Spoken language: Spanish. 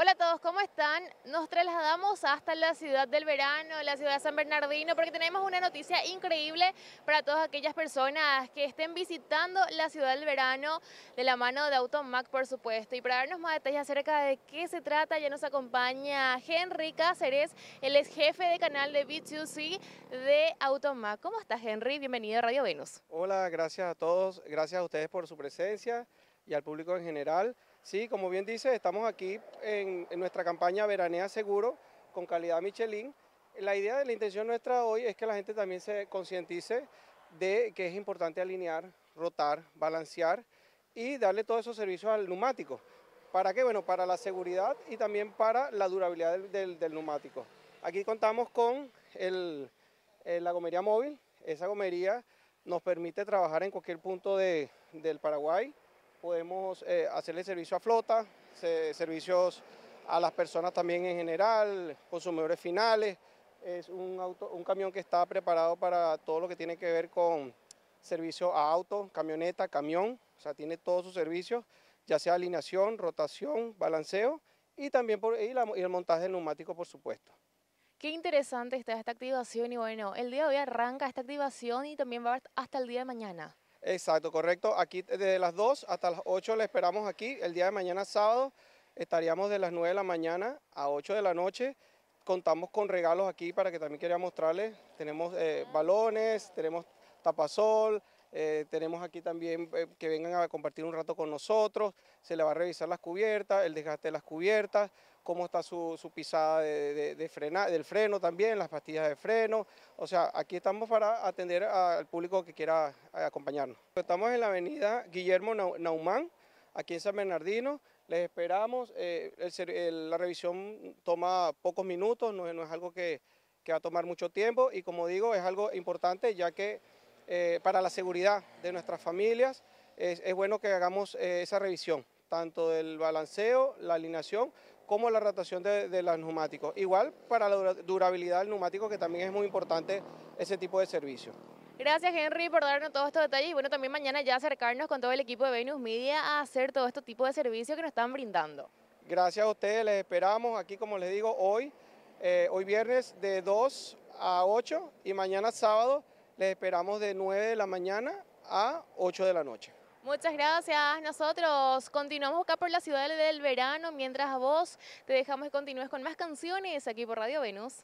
Hola a todos, ¿cómo están? Nos trasladamos hasta la ciudad del verano, la ciudad de San Bernardino, porque tenemos una noticia increíble para todas aquellas personas que estén visitando la ciudad del verano de la mano de Automac, por supuesto. Y para darnos más detalles acerca de qué se trata, ya nos acompaña Henry Cáceres, el ex jefe de canal de B2C de Automac. ¿Cómo estás, Henry? Bienvenido a Radio Venus. Hola, gracias a todos, gracias a ustedes por su presencia y al público en general. Sí, como bien dice, estamos aquí en, nuestra campaña Veranea Seguro con calidad Michelin. La idea, de la intención nuestra hoy es que la gente también se concientice de que es importante alinear, rotar, balancear y darle todos esos servicios al neumático. ¿Para qué? Bueno, para la seguridad y también para la durabilidad del, neumático. Aquí contamos con la gomería móvil. Esa gomería nos permite trabajar en cualquier punto del Paraguay podemos eh, hacerle servicio a flota, servicios a las personas también en general, consumidores finales. Es un, auto, un camión que está preparado para todo lo que tiene que ver con servicio a auto, camioneta, camión, o sea, tiene todos sus servicios, ya sea alineación, rotación, balanceo y también y, el montaje del neumático, por supuesto. Qué interesante está esta activación y bueno, el día de hoy arranca esta activación y también va hasta el día de mañana. Exacto, correcto. Aquí desde las 2 hasta las 8 le esperamos aquí. El día de mañana sábado estaríamos de las 9 de la mañana a 8 de la noche. Contamos con regalos aquí para que también quería mostrarles. Tenemos eh, balones, tenemos tapasol, eh, tenemos aquí también eh, que vengan a compartir un rato con nosotros, se le va a revisar las cubiertas, el desgaste de las cubiertas, cómo está su, pisada de, del freno también, las pastillas de freno. O sea, aquí estamos para atender al público que quiera eh, acompañarnos. Estamos en la avenida Guillermo Naumán, aquí en San Bernardino. Les esperamos, la revisión toma pocos minutos, no, es algo que, que va a tomar mucho tiempo y como digo, es algo importante ya que eh, para la seguridad de nuestras familias, es, bueno que hagamos eh, esa revisión, tanto del balanceo, la alineación, como la rotación de, los neumáticos. Igual para la durabilidad del neumático, que también es muy importante ese tipo de servicio. Gracias Henry por darnos todos estos detalles y bueno, también mañana ya acercarnos con todo el equipo de Venus Media a hacer todo este tipo de servicio que nos están brindando. Gracias a ustedes, les esperamos aquí como les digo hoy, eh, hoy viernes de 2 a 8 y mañana sábado les esperamos de 9 de la mañana a 8 de la noche. Muchas gracias. Nosotros continuamos acá por la ciudad del verano, mientras a vos te dejamos que continúes con más canciones aquí por Radio Venus.